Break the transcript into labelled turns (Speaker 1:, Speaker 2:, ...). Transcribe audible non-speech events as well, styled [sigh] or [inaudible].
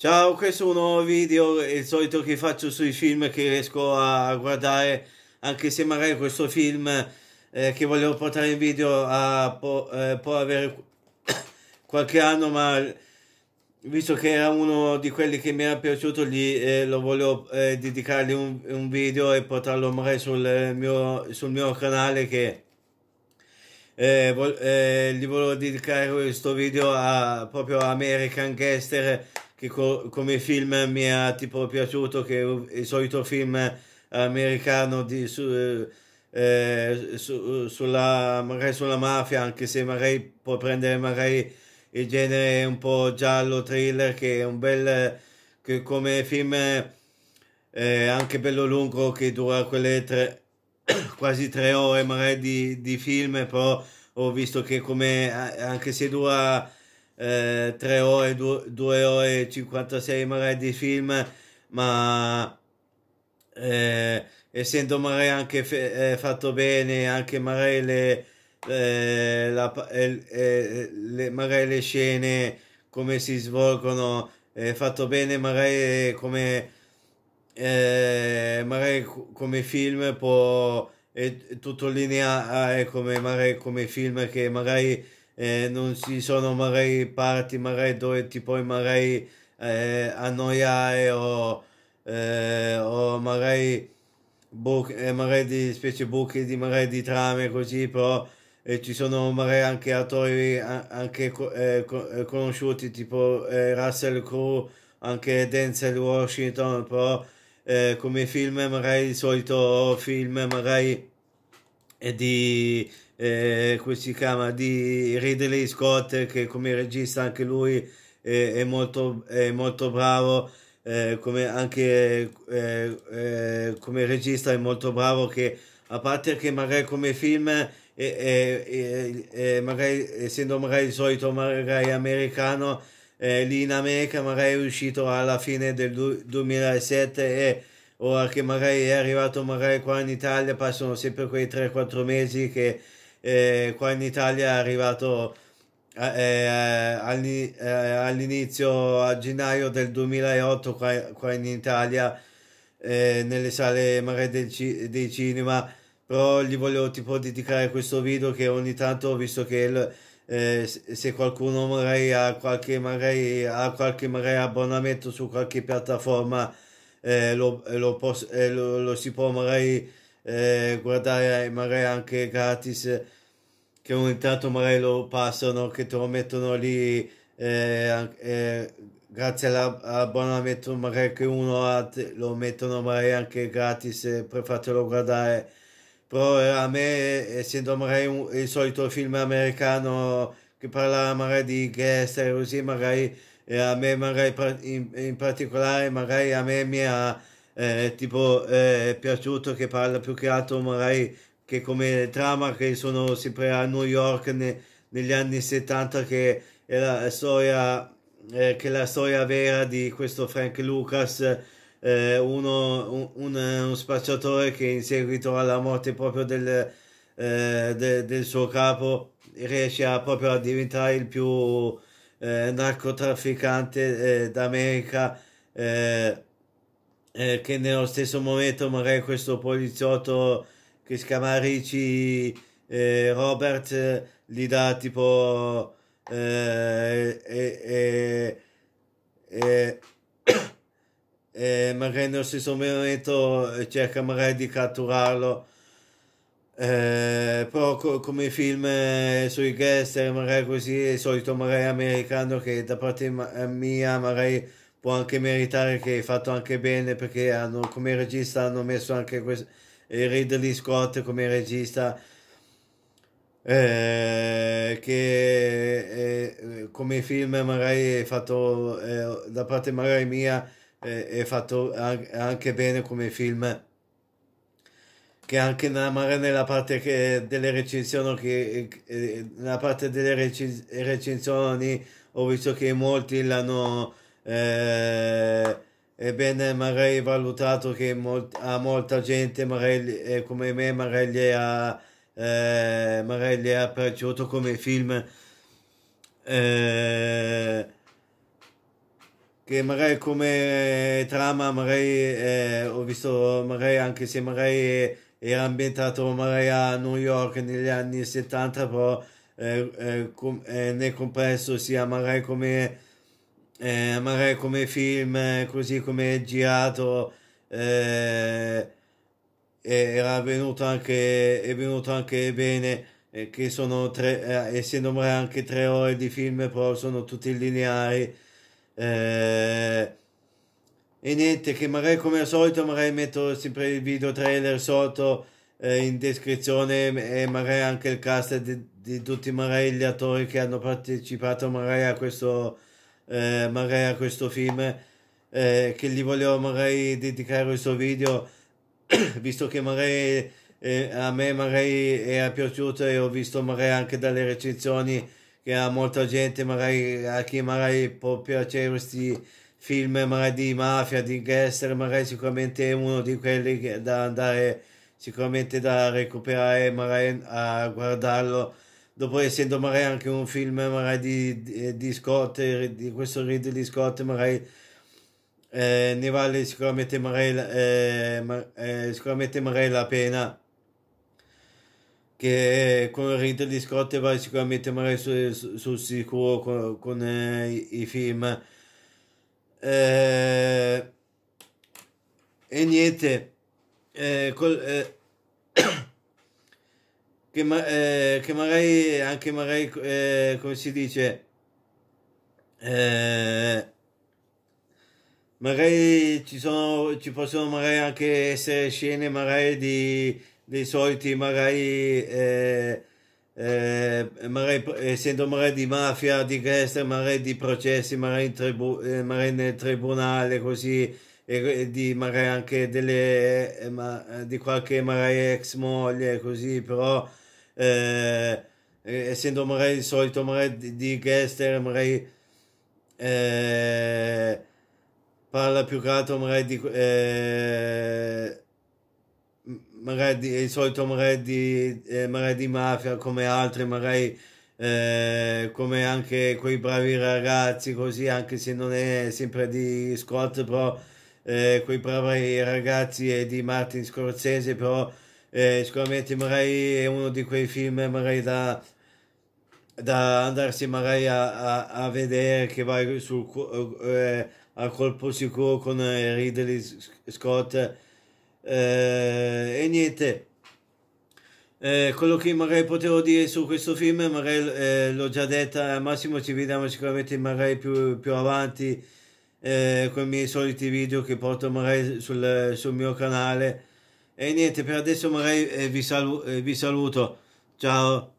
Speaker 1: Ciao, questo è un nuovo video, è il solito che faccio sui film che riesco a guardare, anche se magari questo film eh, che volevo portare in video a, può, eh, può, avere [coughs] qualche anno, ma visto che era uno di quelli che mi era piaciuto gli, eh, lo volevo eh, dedicargli un, un, video e portarlo magari sul mio, sul mio canale che... Eh, vol eh, gli volevo dedicare questo video a proprio American Gangster che co- come film mi ha tipo piaciuto che il solito film eh, americano di, su, eh, eh, su, sulla, magari sulla mafia anche se magari può prendere magari il genere un po' giallo thriller che è un bel che come film eh, anche bello lungo che dura quelle tre [coughs] quasi tre ore magari di, di film però ho visto che come anche se dura eh, 3 ore, 2, ore e 56 magari di film, ma eh, essendo magari anche fe- eh, fatto bene, anche magari le, eh, la, eh, eh, le, magari le scene come si svolgono, fatto bene magari eh, come, eh, magari come film può... È tutto lineare come, magari, come film che magari eh, non ci sono magari parti magari dove ti puoi magari eh, annoiare o, eh, o magari, buc- eh, magari di specie buchi di, magari di trame così però eh, ci sono magari anche attori anche eh, conosciuti tipo Russell Crowe anche Denzel Washington però come film magari di solito film magari e di eh, come si chiama di Ridley Scott che come regista anche lui è, eh, è molto, è molto bravo eh, come anche eh, eh, come regista è molto bravo che a parte che magari come film e, magari essendo magari di solito magari americano eh, lì in America magari è uscito alla fine del 2007 e ora che magari è arrivato magari qua in Italia, passano sempre quei 3-4 mesi che eh, qua in Italia è arrivato eh, eh, eh all'inizio, a gennaio del 2008 qua, qua in Italia, eh, nelle sale magari del, dei cinema, però gli volevo tipo dedicare questo video che ogni tanto ho visto che... Il, eh, se qualcuno magari ha qualche, magari, ha qualche magari abbonamento su qualche piattaforma eh, lo, eh, lo, posso, eh, lo, lo, si può magari eh, guardare eh, magari anche gratis che ogni tanto magari lo passano che te lo mettono lì eh, grazie all'abbonamento magari che uno ha lo mettono magari anche gratis per fartelo guardare però a me essendo magari un, il solito film americano che parla magari di gangster così magari e a me magari in, in particolare magari a me mi ha eh, tipo eh, piaciuto che parla più che altro magari che come trama che sono sempre a New York ne, negli anni 70 che è la storia eh, che è la storia vera di questo Frank Lucas eh, uno, un, un, un, spacciatore che in seguito alla morte proprio del, eh, de, del suo capo riesce a, proprio a diventare il più eh, narcotrafficante eh, d'America eh, eh, che nello stesso momento magari questo poliziotto che si chiama Ricci eh, Robert eh, gli dà tipo [coughs] magari nello stesso momento cerca magari di catturarlo eh, però co- come film eh, sui gangster magari così il solito magari americano che da parte ma- eh, mia magari può anche meritare che è fatto anche bene perché hanno, come regista hanno messo anche questo, Ridley Scott come regista eh, che eh, come film magari è fatto da parte magari mia è fatto anche bene come film che anche nella, magari nella parte delle recensioni che eh, nella parte delle recensioni ho visto che molti l'hanno eh, ben magari valutato che molt, a molta gente magari eh, come me magari gli ha eh, magari gli è piaciuto come film eh, che magari come trama magari eh, ho visto magari anche se magari era ambientato magari a New York negli anni 70, però eh, eh, com- eh, nel complesso sia magari come, eh, magari come film, eh, così come girato, eh, era venuto anche, è venuto anche bene, che sono tre, essendo magari anche tre ore di film, però sono tutti lineari. E niente, che magari come al solito magari metto sempre il video trailer sotto eh, in descrizione e magari anche il cast di, di, tutti magari gli attori che hanno partecipato magari a questo, eh, magari a questo film eh, che gli volevo magari dedicare questo video [clears throat] visto che magari eh, a me magari è piaciuto e ho visto magari anche dalle recensioni che a molta gente magari a chi magari può piacere questi film di mafia, di gangster, magari sicuramente è uno di quelli da andare sicuramente da recuperare magari a guardarlo dopo essendo magari anche un film magari di, di, di Scott di questo Ridley Scott magari eh, ne vale sicuramente magari, eh, ma, eh, sicuramente magari la pena che con Ridley Scott va sicuramente magari sul su sicuro con, con eh, i, i film eh, e niente, eh, col, eh, [coughs] che, ma, eh, che, magari anche magari, eh, come si dice, eh, magari ci, sono, ci possono magari anche essere scene magari di, dei soliti magari eh, mare, eh, essendo mare di mafia, di gangster, mare di processi, mare, in tribu, eh, mare nel tribunale, così, e di magari anche delle, eh, ma, di qualche magari ex moglie, così, però eh, essendo magari di solito magari di, di gangster, magari eh, parla più che altro magari di... Eh, magari il solito Maredi, eh, Maredi Mafia come altri, magari eh, come anche quei bravi ragazzi, così anche se non è sempre di Scott, però eh, quei bravi ragazzi e di Martin Scorsese, però eh, sicuramente magari è uno di quei film magari da, da andarsi magari a, a, a vedere che vai sul, eh, a colpo sicuro con eh, Ridley Scott eh, e niente, eh, quello che magari potevo dire su questo film, magari eh, l'ho già detta, al eh, massimo ci vediamo sicuramente magari più, più avanti eh, con i miei soliti video che porto magari sul, sul mio canale. E niente, per adesso magari eh, vi, salu eh, vi saluto. Ciao.